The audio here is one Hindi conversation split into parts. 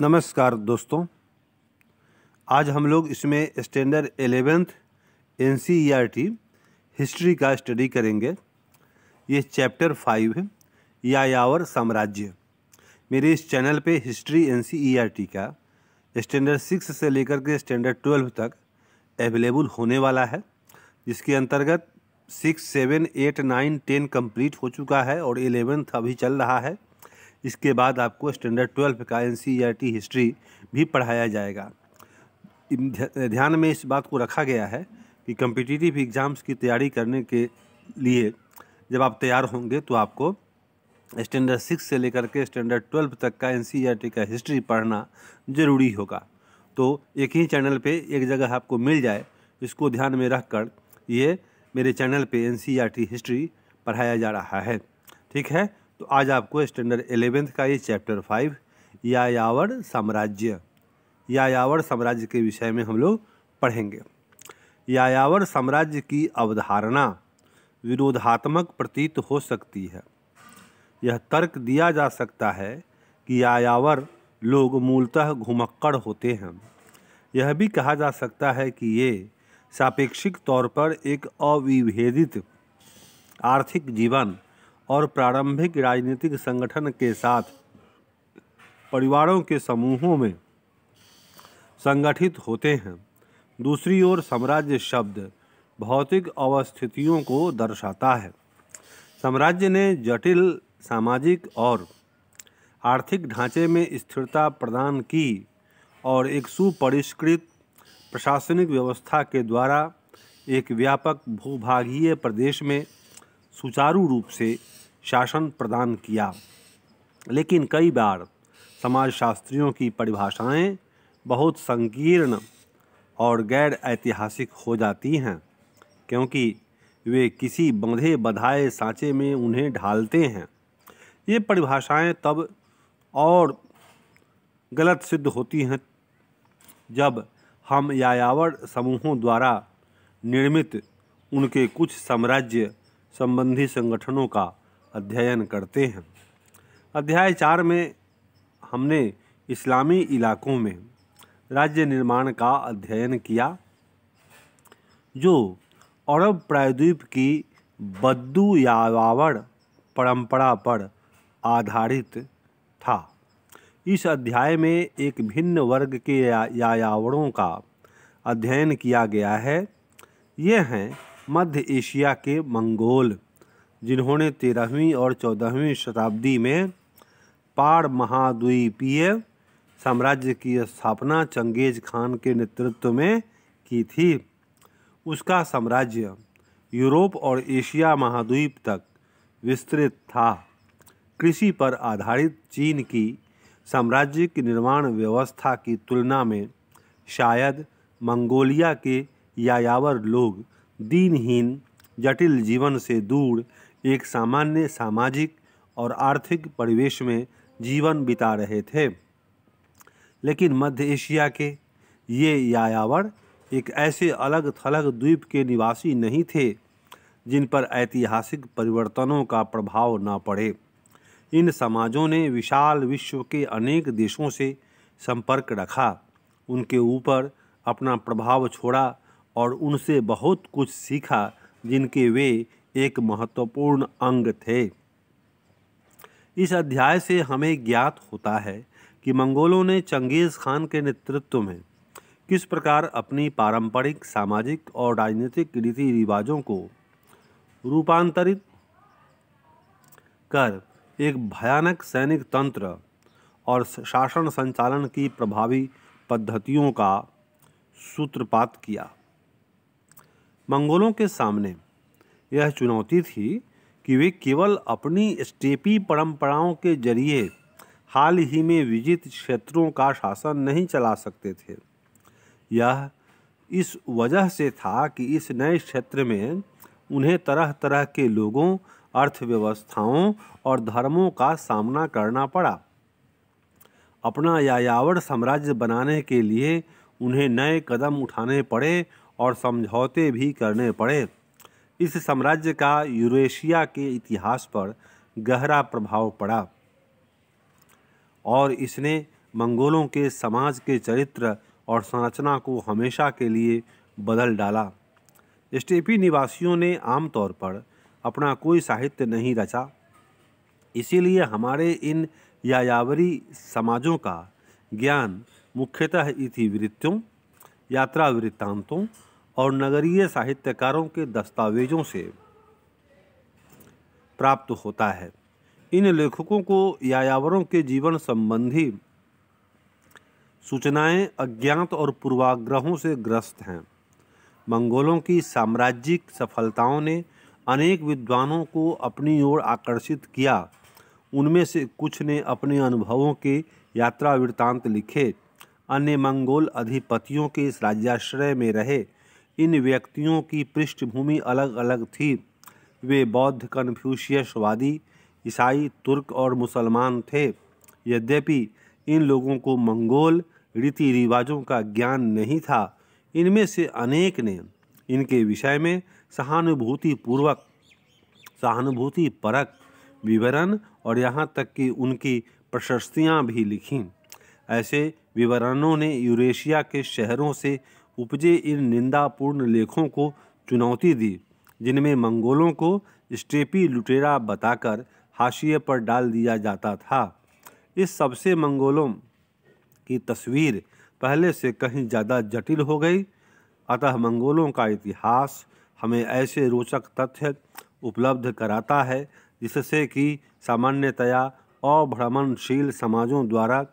नमस्कार दोस्तों आज हम लोग इसमें स्टैंडर्ड एलेवेंथ एन हिस्ट्री का स्टडी करेंगे ये चैप्टर फाइव है यायावर साम्राज्य मेरे इस चैनल पे हिस्ट्री एन e का स्टैंडर्ड सिक्स से लेकर के स्टैंडर्ड ट्वेल्व तक अवेलेबल होने वाला है जिसके अंतर्गत six seven eight nine ten complete हो चुका है और एलेवेंथ अभी चल रहा है इसके बाद आपको स्टैंडर्ड ट्वेल्व का एन हिस्ट्री e भी पढ़ाया जाएगा ध्यान में इस बात को रखा गया है कि कम्पिटिटिव एग्ज़ाम्स की तैयारी करने के लिए जब आप तैयार होंगे तो आपको स्टैंडर्ड सिक्स से लेकर के स्टैंडर्ड ट्वेल्व तक का एन e का हिस्ट्री पढ़ना ज़रूरी होगा तो एक ही चैनल पे एक जगह आपको मिल जाए इसको ध्यान में रख कर ये मेरे चैनल पे एन हिस्ट्री e पढ़ाया जा रहा है ठीक है तो आज आपको स्टैंडर्ड एलेवेंथ का ये चैप्टर फाइव यायावर साम्राज्य यायावर साम्राज्य के विषय में हम लोग पढ़ेंगे यायावर साम्राज्य की अवधारणा विरोधात्मक प्रतीत हो सकती है यह तर्क दिया जा सकता है कि यायावर लोग मूलतः घुमक्कड़ होते हैं यह भी कहा जा सकता है कि ये सापेक्षिक तौर पर एक अविभेदित आर्थिक जीवन और प्रारंभिक राजनीतिक संगठन के साथ परिवारों के समूहों में संगठित होते हैं दूसरी ओर साम्राज्य शब्द भौतिक अवस्थितियों को दर्शाता है साम्राज्य ने जटिल सामाजिक और आर्थिक ढांचे में स्थिरता प्रदान की और एक सुपरिष्कृत प्रशासनिक व्यवस्था के द्वारा एक व्यापक भूभागीय प्रदेश में सुचारू रूप से शासन प्रदान किया लेकिन कई बार समाजशास्त्रियों की परिभाषाएं बहुत संकीर्ण और गैर ऐतिहासिक हो जाती हैं क्योंकि वे किसी बंधे बधाए सांचे में उन्हें ढालते हैं ये परिभाषाएं तब और गलत सिद्ध होती हैं जब हम यायावर समूहों द्वारा निर्मित उनके कुछ साम्राज्य संबंधी संगठनों का अध्ययन करते हैं अध्याय चार में हमने इस्लामी इलाकों में राज्य निर्माण का अध्ययन किया जो अरब प्रायद्वीप की बद्दू यावावर परंपरा पर आधारित था इस अध्याय में एक भिन्न वर्ग के या, यावरों का अध्ययन किया गया है ये हैं मध्य एशिया के मंगोल जिन्होंने तेरहवीं और चौदहवीं शताब्दी में पाड़ महाद्वीपीय साम्राज्य की स्थापना चंगेज खान के नेतृत्व में की थी उसका साम्राज्य यूरोप और एशिया महाद्वीप तक विस्तृत था कृषि पर आधारित चीन की साम्राज्य की निर्माण व्यवस्था की तुलना में शायद मंगोलिया के यायावर लोग दीनहीन जटिल जीवन से दूर एक सामान्य सामाजिक और आर्थिक परिवेश में जीवन बिता रहे थे लेकिन मध्य एशिया के ये यायावर एक ऐसे अलग थलग द्वीप के निवासी नहीं थे जिन पर ऐतिहासिक परिवर्तनों का प्रभाव न पड़े इन समाजों ने विशाल विश्व के अनेक देशों से संपर्क रखा उनके ऊपर अपना प्रभाव छोड़ा और उनसे बहुत कुछ सीखा जिनके वे एक महत्वपूर्ण अंग थे इस अध्याय से हमें ज्ञात होता है कि मंगोलों ने चंगेज़ खान के नेतृत्व में किस प्रकार अपनी पारंपरिक सामाजिक और राजनीतिक रीति रिवाजों को रूपांतरित कर एक भयानक सैनिक तंत्र और शासन संचालन की प्रभावी पद्धतियों का सूत्रपात किया मंगोलों के सामने यह चुनौती थी कि वे केवल अपनी स्टेपी परंपराओं के जरिए हाल ही में विजित क्षेत्रों का शासन नहीं चला सकते थे यह इस वजह से था कि इस नए क्षेत्र में उन्हें तरह तरह के लोगों अर्थव्यवस्थाओं और धर्मों का सामना करना पड़ा अपना यायावर साम्राज्य बनाने के लिए उन्हें नए कदम उठाने पड़े और समझौते भी करने पड़े इस साम्राज्य का यूरेशिया के इतिहास पर गहरा प्रभाव पड़ा और इसने मंगोलों के समाज के चरित्र और संरचना को हमेशा के लिए बदल डाला स्टेपी निवासियों ने आमतौर पर अपना कोई साहित्य नहीं रचा इसीलिए हमारे इन यायावरी समाजों का ज्ञान मुख्यतः इतिवृत्तियों यात्रा वृत्तांतों और नगरीय साहित्यकारों के दस्तावेजों से प्राप्त होता है इन लेखकों को यायावरों के जीवन संबंधी सूचनाएं अज्ञात और पूर्वाग्रहों से ग्रस्त हैं मंगोलों की साम्राज्यिक सफलताओं ने अनेक विद्वानों को अपनी ओर आकर्षित किया उनमें से कुछ ने अपने अनुभवों के यात्रा वृत्तांत लिखे अन्य मंगोल अधिपतियों के इस राज्याश्रय में रहे इन व्यक्तियों की पृष्ठभूमि अलग अलग थी वे बौद्ध कन्फ्यूशियसवादी ईसाई तुर्क और मुसलमान थे यद्यपि इन लोगों को मंगोल रीति रिवाजों का ज्ञान नहीं था इनमें से अनेक ने इनके विषय में सहानुभूतिपूर्वक सहानुभूति परक विवरण और यहाँ तक कि उनकी प्रशस्तियाँ भी लिखीं ऐसे विवरणों ने यूरेशिया के शहरों से उपजे इन निंदापूर्ण लेखों को चुनौती दी जिनमें मंगोलों को स्टेपी लुटेरा बताकर हाशिए पर डाल दिया जाता था इस सबसे मंगोलों की तस्वीर पहले से कहीं ज़्यादा जटिल हो गई अतः मंगोलों का इतिहास हमें ऐसे रोचक तथ्य उपलब्ध कराता है जिससे कि सामान्यतया अभ्रमणशील समाजों द्वारा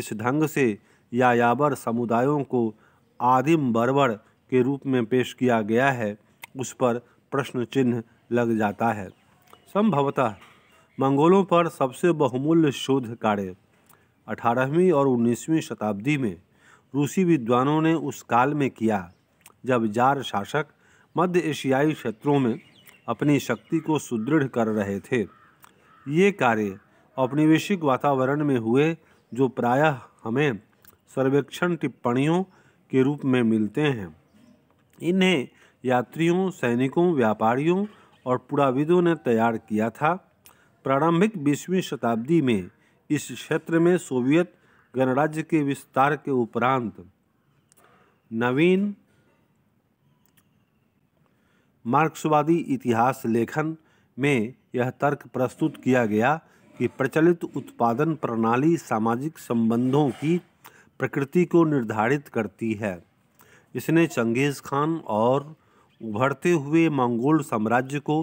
इस ढंग से यायावर समुदायों को आदिम बर्बर के रूप में पेश किया गया है उस पर प्रश्न चिन्ह लग जाता है संभवतः मंगोलों पर सबसे बहुमूल्य शोध कार्य अठारहवीं और उन्नीसवीं शताब्दी में रूसी विद्वानों ने उस काल में किया जब जार शासक मध्य एशियाई क्षेत्रों में अपनी शक्ति को सुदृढ़ कर रहे थे ये कार्य औपनिवेशिक वातावरण में हुए जो प्रायः हमें सर्वेक्षण टिप्पणियों के रूप में मिलते हैं इन्हें यात्रियों सैनिकों व्यापारियों और पुराविदों ने तैयार किया था प्रारंभिक बीसवीं शताब्दी में इस क्षेत्र में सोवियत गणराज्य के विस्तार के उपरांत नवीन मार्क्सवादी इतिहास लेखन में यह तर्क प्रस्तुत किया गया कि प्रचलित उत्पादन प्रणाली सामाजिक संबंधों की प्रकृति को निर्धारित करती है इसने चंगेज़ खान और उभरते हुए मंगोल साम्राज्य को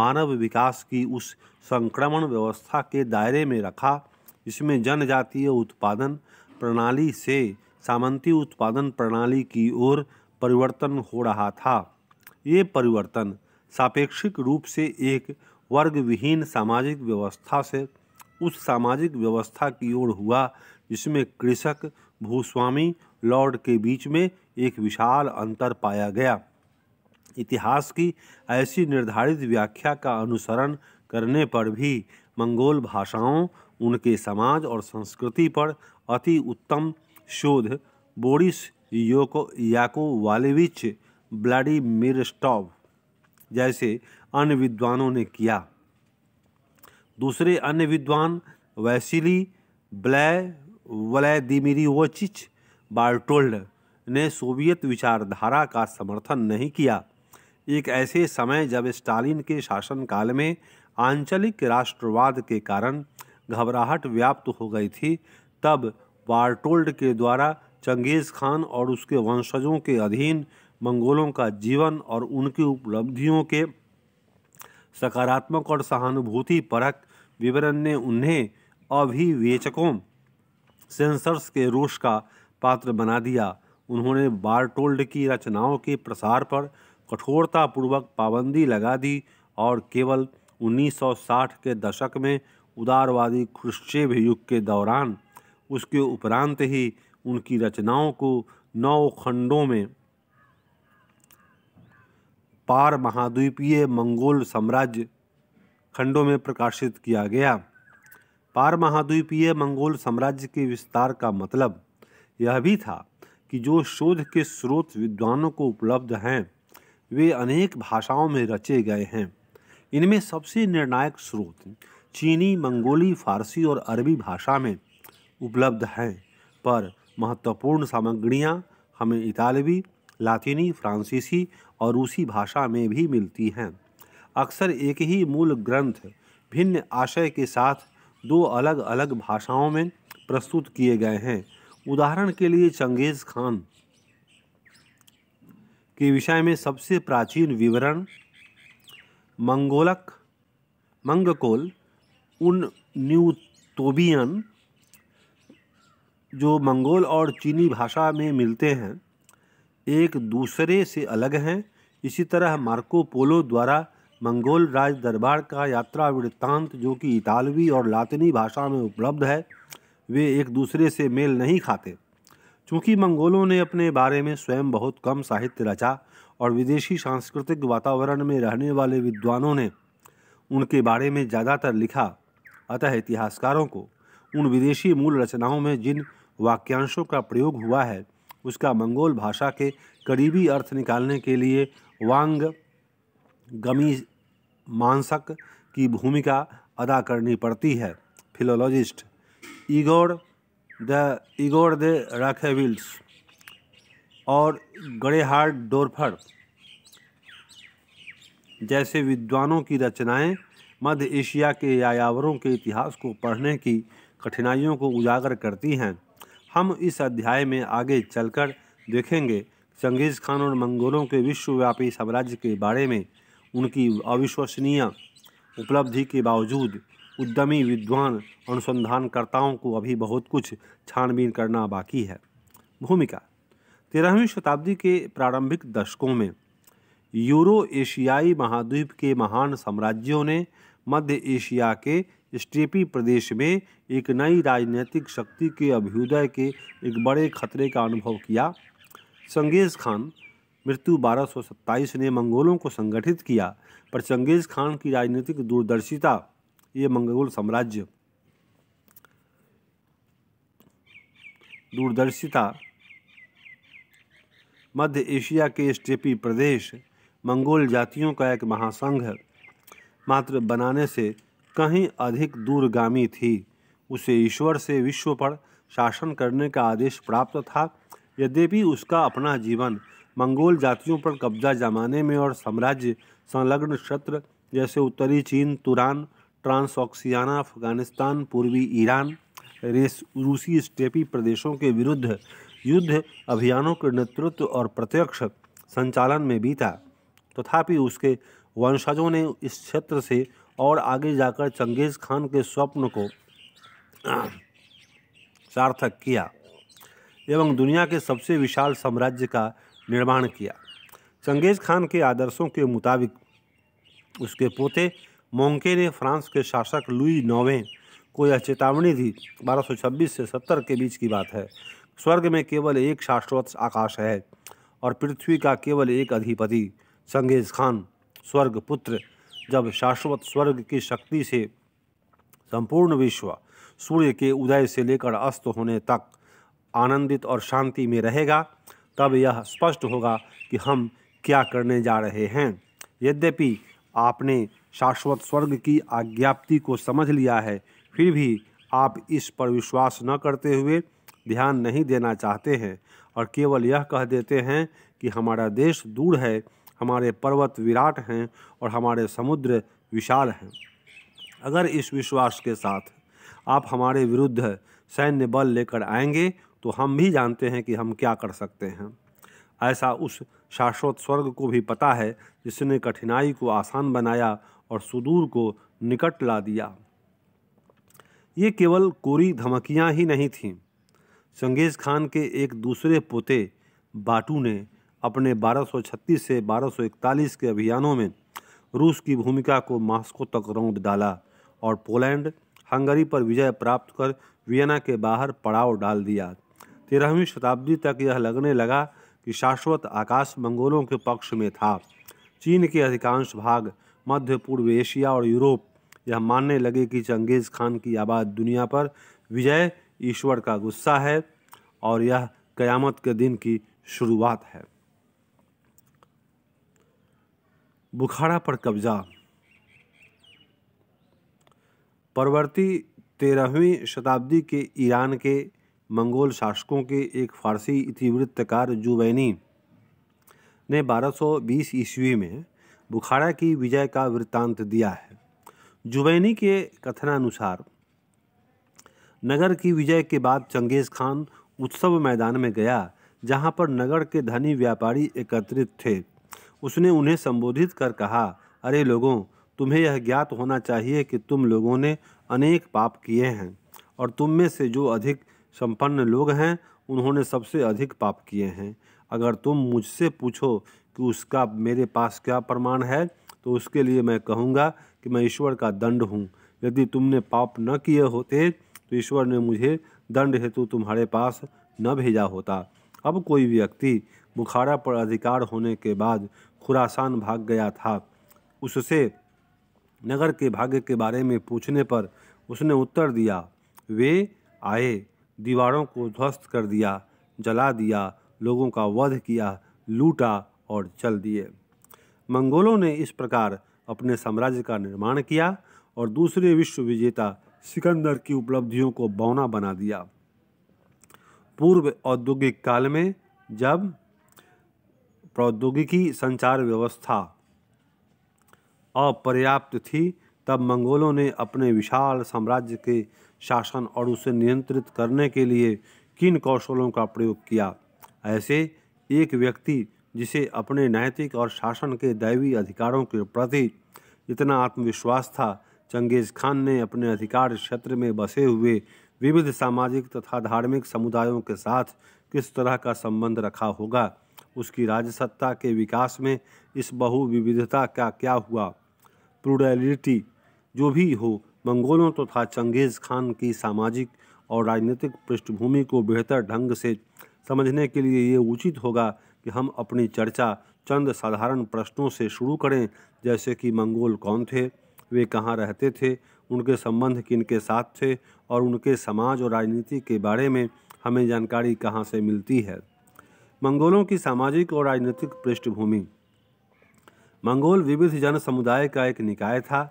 मानव विकास की उस संक्रमण व्यवस्था के दायरे में रखा इसमें जनजातीय उत्पादन प्रणाली से सामंती उत्पादन प्रणाली की ओर परिवर्तन हो रहा था ये परिवर्तन सापेक्षिक रूप से एक वर्ग विहीन सामाजिक व्यवस्था से उस सामाजिक व्यवस्था की ओर हुआ जिसमें कृषक भूस्वामी लॉर्ड के बीच में एक विशाल अंतर पाया गया इतिहास की ऐसी निर्धारित व्याख्या का अनुसरण करने पर भी मंगोल भाषाओं उनके समाज और संस्कृति पर अति उत्तम शोध बोरिस योको याको वालेविच व्लाडिमिर स्टॉव जैसे अन्य विद्वानों ने किया दूसरे अन्य विद्वान वैसिली ब्लै वलैदिमिरियोचिच बार्टोल्ड ने सोवियत विचारधारा का समर्थन नहीं किया एक ऐसे समय जब स्टालिन के शासनकाल में आंचलिक राष्ट्रवाद के कारण घबराहट व्याप्त हो गई थी तब बार्टोल्ड के द्वारा चंगेज़ खान और उसके वंशजों के अधीन मंगोलों का जीवन और उनकी उपलब्धियों के सकारात्मक और सहानुभूति परक विवरण ने उन्हें अभिवेचकों सेंसर्स के रोष का पात्र बना दिया उन्होंने बारटोल्ड की रचनाओं के प्रसार पर कठोरतापूर्वक पाबंदी लगा दी और केवल 1960 के दशक में उदारवादी खुश्चेव युग के दौरान उसके उपरांत ही उनकी रचनाओं को नौ खंडों में पार महाद्वीपीय मंगोल साम्राज्य खंडों में प्रकाशित किया गया पार महाद्वीपीय मंगोल साम्राज्य के विस्तार का मतलब यह भी था कि जो शोध के स्रोत विद्वानों को उपलब्ध हैं वे अनेक भाषाओं में रचे गए हैं इनमें सबसे निर्णायक स्रोत चीनी मंगोली फारसी और अरबी भाषा में उपलब्ध हैं पर महत्वपूर्ण सामग्रियाँ हमें इतालवी लातीनी फ्रांसीसी और रूसी भाषा में भी मिलती हैं अक्सर एक ही मूल ग्रंथ भिन्न आशय के साथ दो अलग अलग भाषाओं में प्रस्तुत किए गए हैं उदाहरण के लिए चंगेज़ खान के विषय में सबसे प्राचीन विवरण मंगोलक मंगकोल उन न्यूतोबियन जो मंगोल और चीनी भाषा में मिलते हैं एक दूसरे से अलग हैं इसी तरह मार्को पोलो द्वारा मंगोल राज दरबार का यात्रा वृत्तांत जो कि इतालवी और लातिनी भाषा में उपलब्ध है वे एक दूसरे से मेल नहीं खाते चूँकि मंगोलों ने अपने बारे में स्वयं बहुत कम साहित्य रचा और विदेशी सांस्कृतिक वातावरण में रहने वाले विद्वानों ने उनके बारे में ज़्यादातर लिखा अतः इतिहासकारों को उन विदेशी मूल रचनाओं में जिन वाक्यांशों का प्रयोग हुआ है उसका मंगोल भाषा के करीबी अर्थ निकालने के लिए वांग गमी मानसक की भूमिका अदा करनी पड़ती है philologist Igor de Igor de Rachewiltz और गड़ेहार्ड डोरफर जैसे विद्वानों की रचनाएं मध्य एशिया के यायावरों के इतिहास को पढ़ने की कठिनाइयों को उजागर करती हैं हम इस अध्याय में आगे चलकर देखेंगे चंगेज़ खान और मंगोलों के विश्वव्यापी साम्राज्य के बारे में उनकी अविश्वसनीय उपलब्धि के बावजूद उद्यमी विद्वान अनुसंधानकर्ताओं को अभी बहुत कुछ छानबीन करना बाकी है भूमिका तेरहवीं शताब्दी के प्रारंभिक दशकों में यूरो एशियाई महाद्वीप के महान साम्राज्यों ने मध्य एशिया के स्टेपी प्रदेश में एक नई राजनीतिक शक्ति के अभ्युदय के एक बड़े खतरे का अनुभव किया संगेज खान मृत्यु 1227 ने मंगोलों को संगठित किया पर चंगेज़ खान की राजनीतिक दूरदर्शिता ये मंगोल साम्राज्य दूरदर्शिता मध्य एशिया के स्टेपी प्रदेश मंगोल जातियों का एक महासंघ मात्र बनाने से कहीं अधिक दूरगामी थी उसे ईश्वर से विश्व पर शासन करने का आदेश प्राप्त था यद्यपि उसका अपना जीवन मंगोल जातियों पर कब्जा जमाने में और साम्राज्य संलग्न क्षेत्र जैसे उत्तरी चीन तुरान ट्रांसऑक्सियाना अफगानिस्तान पूर्वी ईरान रेस रूसी स्टेपी प्रदेशों के विरुद्ध युद्ध अभियानों के नेतृत्व और प्रत्यक्ष संचालन में बीता तथापि तो उसके वंशजों ने इस क्षेत्र से और आगे जाकर चंगेज़ खान के स्वप्न को सार्थक किया एवं दुनिया के सबसे विशाल साम्राज्य का निर्माण किया चंगेज़ खान के आदर्शों के मुताबिक उसके पोते मोंके ने फ्रांस के शासक लुई नौवें को यह चेतावनी दी 1226 से 70 के बीच की बात है स्वर्ग में केवल एक शाश्वत आकाश है और पृथ्वी का केवल एक अधिपति संगेज खान स्वर्ग पुत्र जब शाश्वत स्वर्ग की शक्ति से संपूर्ण विश्व सूर्य के उदय से लेकर अस्त होने तक आनंदित और शांति में रहेगा तब यह स्पष्ट होगा कि हम क्या करने जा रहे हैं यद्यपि आपने शाश्वत स्वर्ग की आज्ञाप्ति को समझ लिया है फिर भी आप इस पर विश्वास न करते हुए ध्यान नहीं देना चाहते हैं और केवल यह कह देते हैं कि हमारा देश दूर है हमारे पर्वत विराट हैं और हमारे समुद्र विशाल हैं अगर इस विश्वास के साथ आप हमारे विरुद्ध सैन्य बल लेकर आएंगे तो हम भी जानते हैं कि हम क्या कर सकते हैं ऐसा उस शाश्वत स्वर्ग को भी पता है जिसने कठिनाई को आसान बनाया और सुदूर को निकट ला दिया ये केवल कोरी धमकियाँ ही नहीं थीं चंगेज़ खान के एक दूसरे पोते बाटू ने अपने 1236 से 1241 के अभियानों में रूस की भूमिका को मास्को तक रौंद डाला और पोलैंड हंगरी पर विजय प्राप्त कर वियना के बाहर पड़ाव डाल दिया तेरहवीं शताब्दी तक यह लगने लगा कि शाश्वत आकाश मंगोलों के पक्ष में था चीन के अधिकांश भाग मध्य पूर्व एशिया और यूरोप यह मानने लगे कि चंगेज़ खान की आबाद दुनिया पर विजय ईश्वर का गुस्सा है और यह कयामत के दिन की शुरुआत है बुखारा पर कब्जा परवर्ती तेरहवीं शताब्दी के ईरान के मंगोल शासकों के एक फ़ारसी इतिवृत्तकार जुबैनी ने 1220 ईस्वी में बुखारा की विजय का वृत्तांत दिया है जुबैनी के कथनानुसार नगर की विजय के बाद चंगेज़ खान उत्सव मैदान में गया जहां पर नगर के धनी व्यापारी एकत्रित थे उसने उन्हें संबोधित कर कहा अरे लोगों तुम्हें यह ज्ञात होना चाहिए कि तुम लोगों ने अनेक पाप किए हैं और तुम में से जो अधिक संपन्न लोग हैं उन्होंने सबसे अधिक पाप किए हैं अगर तुम मुझसे पूछो कि उसका मेरे पास क्या प्रमाण है तो उसके लिए मैं कहूँगा कि मैं ईश्वर का दंड हूँ यदि तुमने पाप न किए होते तो ईश्वर ने मुझे दंड हेतु तुम्हारे पास न भेजा होता अब कोई व्यक्ति बुखारा पर अधिकार होने के बाद खुरासान भाग गया था उससे नगर के भाग्य के बारे में पूछने पर उसने उत्तर दिया वे आए दीवारों को ध्वस्त कर दिया जला दिया लोगों का वध किया लूटा और चल दिए मंगोलों ने इस प्रकार अपने साम्राज्य का निर्माण किया और दूसरे विश्व विजेता सिकंदर की उपलब्धियों को बौना बना दिया पूर्व औद्योगिक काल में जब प्रौद्योगिकी संचार व्यवस्था अपर्याप्त थी तब मंगोलों ने अपने विशाल साम्राज्य के शासन और उसे नियंत्रित करने के लिए किन कौशलों का प्रयोग किया ऐसे एक व्यक्ति जिसे अपने नैतिक और शासन के दैवी अधिकारों के प्रति इतना आत्मविश्वास था चंगेज़ खान ने अपने अधिकार क्षेत्र में बसे हुए विविध सामाजिक तथा धार्मिक समुदायों के साथ किस तरह का संबंध रखा होगा उसकी राजसत्ता के विकास में इस बहुविविधता का क्या हुआ प्रूडलिटी जो भी हो मंगोलों तथा तो चंगेज़ खान की सामाजिक और राजनीतिक पृष्ठभूमि को बेहतर ढंग से समझने के लिए ये उचित होगा कि हम अपनी चर्चा चंद साधारण प्रश्नों से शुरू करें जैसे कि मंगोल कौन थे वे कहाँ रहते थे उनके संबंध किन के साथ थे और उनके समाज और राजनीति के बारे में हमें जानकारी कहाँ से मिलती है मंगोलों की सामाजिक और राजनीतिक पृष्ठभूमि मंगोल विविध जन समुदाय का एक निकाय था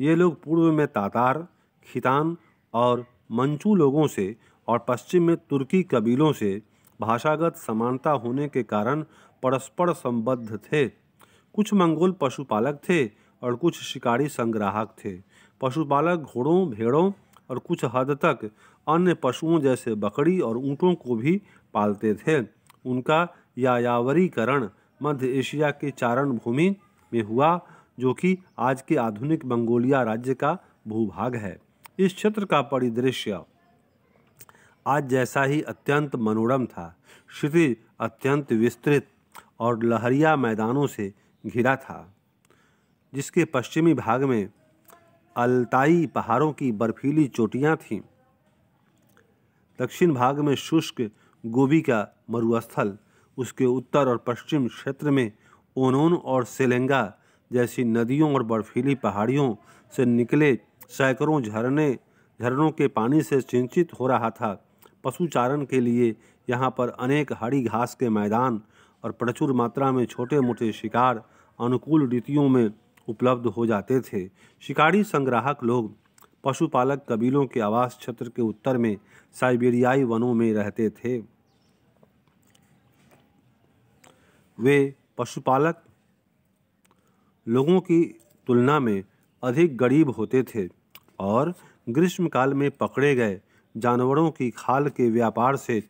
ये लोग पूर्व में तातार खितान और मंचू लोगों से और पश्चिम में तुर्की कबीलों से भाषागत समानता होने के कारण परस्पर संबद्ध थे कुछ मंगोल पशुपालक थे और कुछ शिकारी संग्राहक थे पशुपालक घोड़ों भेड़ों और कुछ हद तक अन्य पशुओं जैसे बकरी और ऊँटों को भी पालते थे उनका यायावरीकरण मध्य एशिया के चारण भूमि में हुआ जो कि आज के आधुनिक मंगोलिया राज्य का भूभाग है इस क्षेत्र का परिदृश्य आज जैसा ही अत्यंत मनोरम था क्षति अत्यंत विस्तृत और लहरिया मैदानों से घिरा था जिसके पश्चिमी भाग में अल्ताई पहाड़ों की बर्फीली चोटियां थीं दक्षिण भाग में शुष्क गोभी का मरुस्थल उसके उत्तर और पश्चिम क्षेत्र में ओनोन और सेलेंगा जैसी नदियों और बर्फीली पहाड़ियों से निकले सैकड़ों झरने झरनों के पानी से सिंचित हो रहा था पशुचारण के लिए यहाँ पर अनेक हरी घास के मैदान और प्रचुर मात्रा में छोटे मोटे शिकार अनुकूल रीतियों में उपलब्ध हो जाते थे शिकारी संग्राहक लोग पशुपालक कबीलों के आवास क्षेत्र के उत्तर में साइबेरियाई वनों में रहते थे वे पशुपालक लोगों की तुलना में अधिक गरीब होते थे और ग्रीष्मकाल में पकड़े गए जानवरों की खाल के व्यापार से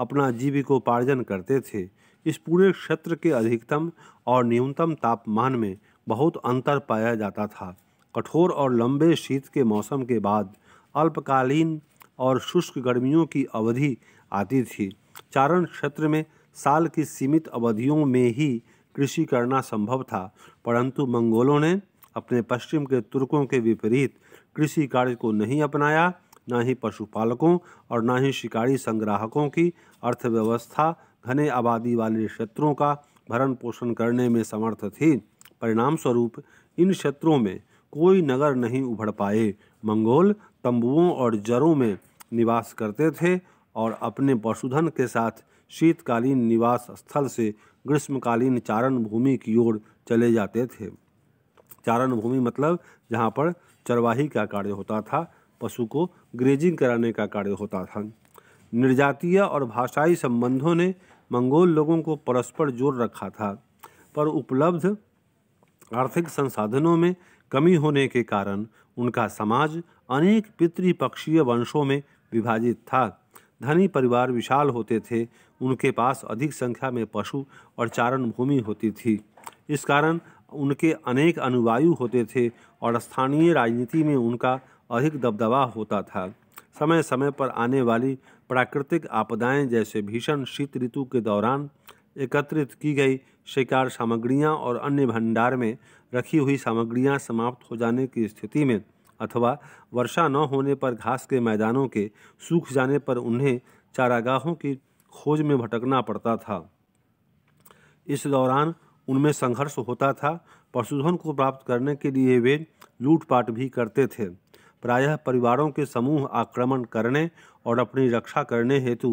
अपना जीविकोपार्जन करते थे इस पूरे क्षेत्र के अधिकतम और न्यूनतम तापमान में बहुत अंतर पाया जाता था कठोर और लंबे शीत के मौसम के बाद अल्पकालीन और शुष्क गर्मियों की अवधि आती थी चारण क्षेत्र में साल की सीमित अवधियों में ही कृषि करना संभव था परंतु मंगोलों ने अपने पश्चिम के तुर्कों के विपरीत कृषि कार्य को नहीं अपनाया न ही पशुपालकों और न ही शिकारी संग्राहकों की अर्थव्यवस्था घने आबादी वाले क्षेत्रों का भरण पोषण करने में समर्थ थी परिणाम स्वरूप इन क्षेत्रों में कोई नगर नहीं उभर पाए मंगोल तंबुओं और जरों में निवास करते थे और अपने पशुधन के साथ शीतकालीन निवास स्थल से ग्रीष्मकालीन चारण भूमि की ओर चले जाते थे चारण भूमि मतलब जहाँ पर चरवाही का कार्य होता था पशु को ग्रेजिंग कराने का कार्य होता था निर्जातीय और भाषाई संबंधों ने मंगोल लोगों को परस्पर जोड़ रखा था पर उपलब्ध आर्थिक संसाधनों में कमी होने के कारण उनका समाज अनेक पितृपक्षीय वंशों में विभाजित था धनी परिवार विशाल होते थे उनके पास अधिक संख्या में पशु और चारण भूमि होती थी इस कारण उनके अनेक अनुवायु होते थे और स्थानीय राजनीति में उनका अधिक दबदबा होता था समय समय पर आने वाली प्राकृतिक आपदाएं जैसे भीषण शीत ऋतु के दौरान एकत्रित की गई शिकार सामग्रियां और अन्य भंडार में रखी हुई सामग्रियां समाप्त हो जाने की स्थिति में अथवा वर्षा न होने पर घास के मैदानों के सूख जाने पर उन्हें चारागाहों की खोज में भटकना पड़ता था इस दौरान उनमें संघर्ष होता था पशुधन को प्राप्त करने के लिए वे लूटपाट भी करते थे प्रायः परिवारों के समूह आक्रमण करने और अपनी रक्षा करने हेतु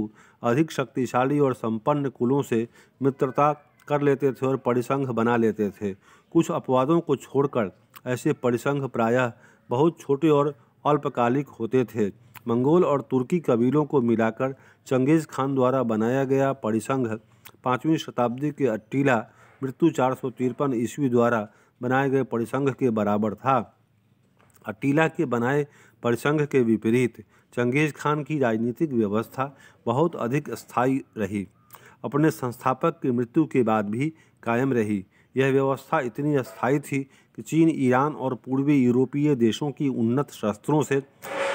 अधिक शक्तिशाली और संपन्न कुलों से मित्रता कर लेते थे और परिसंघ बना लेते थे कुछ अपवादों को छोड़कर ऐसे परिसंघ प्रायः बहुत छोटे और अल्पकालिक होते थे मंगोल और तुर्की कबीलों को मिलाकर चंगेज़ खान द्वारा बनाया गया परिसंघ पाँचवीं शताब्दी के अट्टीला मृत्यु चार सौ तिरपन ईस्वी द्वारा बनाए गए परिसंघ के बराबर था अटीला के बनाए परिसंघ के विपरीत चंगेज़ खान की राजनीतिक व्यवस्था बहुत अधिक स्थायी रही अपने संस्थापक की मृत्यु के बाद भी कायम रही यह व्यवस्था इतनी अस्थायी थी कि चीन ईरान और पूर्वी यूरोपीय देशों की उन्नत शस्त्रों से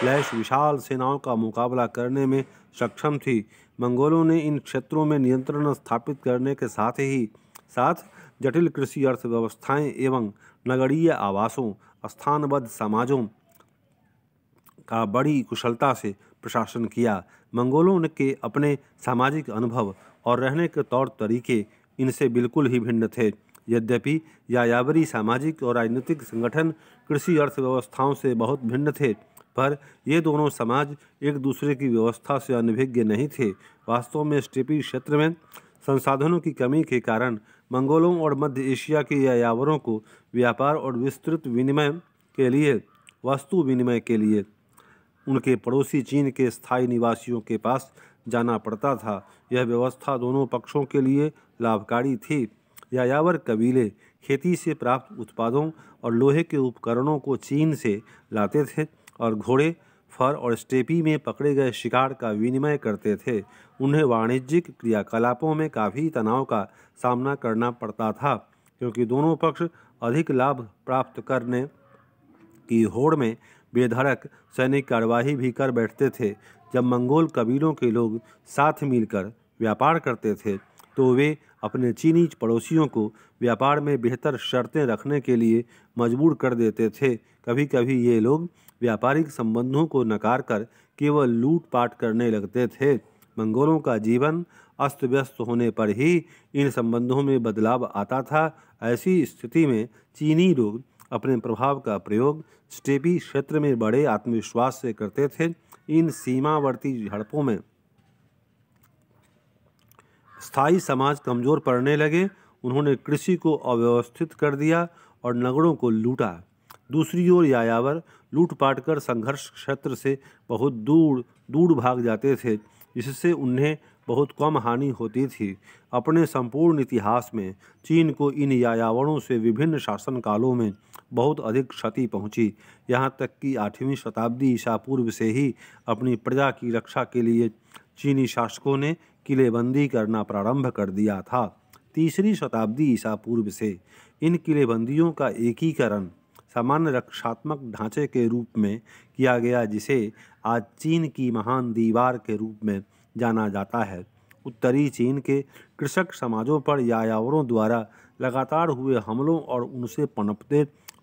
लैश विशाल सेनाओं का मुकाबला करने में सक्षम थी मंगोलों ने इन क्षेत्रों में नियंत्रण स्थापित करने के साथ ही साथ जटिल कृषि अर्थव्यवस्थाएं एवं नगरीय आवासों स्थानबद्ध समाजों का बड़ी कुशलता से प्रशासन किया मंगोलों ने के अपने सामाजिक अनुभव और रहने के तौर तरीके इनसे बिल्कुल ही भिन्न थे यद्यपि यायावरी सामाजिक और राजनीतिक संगठन कृषि अर्थव्यवस्थाओं से बहुत भिन्न थे पर ये दोनों समाज एक दूसरे की व्यवस्था से अनभिज्ञ नहीं थे वास्तव में स्टेपी क्षेत्र में संसाधनों की कमी के कारण मंगोलों और मध्य एशिया के यायावरों को व्यापार और विस्तृत विनिमय के लिए वस्तु विनिमय के लिए उनके पड़ोसी चीन के स्थायी निवासियों के पास जाना पड़ता था यह व्यवस्था दोनों पक्षों के लिए लाभकारी थी यायावर कबीले खेती से प्राप्त उत्पादों और लोहे के उपकरणों को चीन से लाते थे और घोड़े फर और स्टेपी में पकड़े गए शिकार का विनिमय करते थे उन्हें वाणिज्यिक क्रियाकलापों में काफ़ी तनाव का सामना करना पड़ता था क्योंकि दोनों पक्ष अधिक लाभ प्राप्त करने की होड़ में बेधड़क सैनिक कार्यवाही भी कर बैठते थे जब मंगोल कबीलों के लोग साथ मिलकर व्यापार करते थे तो वे अपने चीनी पड़ोसियों को व्यापार में बेहतर शर्तें रखने के लिए मजबूर कर देते थे कभी कभी ये लोग व्यापारिक संबंधों को नकार कर केवल लूटपाट करने लगते थे मंगोलों का जीवन अस्त व्यस्त होने पर ही इन संबंधों में बदलाव आता था ऐसी स्थिति में चीनी लोग अपने प्रभाव का प्रयोग स्टेपी क्षेत्र में बड़े आत्मविश्वास से करते थे इन सीमावर्ती झड़पों में स्थायी समाज कमज़ोर पड़ने लगे उन्होंने कृषि को अव्यवस्थित कर दिया और नगरों को लूटा दूसरी ओर यायावर लूटपाट कर संघर्ष क्षेत्र से बहुत दूर दूर भाग जाते थे जिससे उन्हें बहुत कम हानि होती थी अपने संपूर्ण इतिहास में चीन को इन यायावरों से विभिन्न शासनकालों में बहुत अधिक क्षति पहुंची यहाँ तक कि आठवीं शताब्दी ईसा पूर्व से ही अपनी प्रजा की रक्षा के लिए चीनी शासकों ने किलेबंदी करना प्रारंभ कर दिया था तीसरी शताब्दी ईसा पूर्व से इन किलेबंदियों का एकीकरण सामान्य रक्षात्मक ढांचे के रूप में किया गया जिसे आज चीन की महान दीवार के रूप में जाना जाता है उत्तरी चीन के कृषक समाजों पर यायावरों द्वारा लगातार हुए हमलों और उनसे पनपते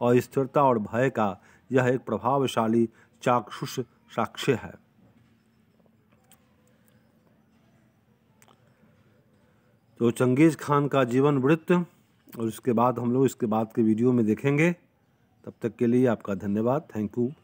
अस्थिरता और, और भय का यह एक प्रभावशाली चाक्षुष साक्ष्य है तो चंगेज़ खान का जीवन वृत्त और इसके बाद हम लोग इसके बाद के वीडियो में देखेंगे तब तक के लिए आपका धन्यवाद थैंक यू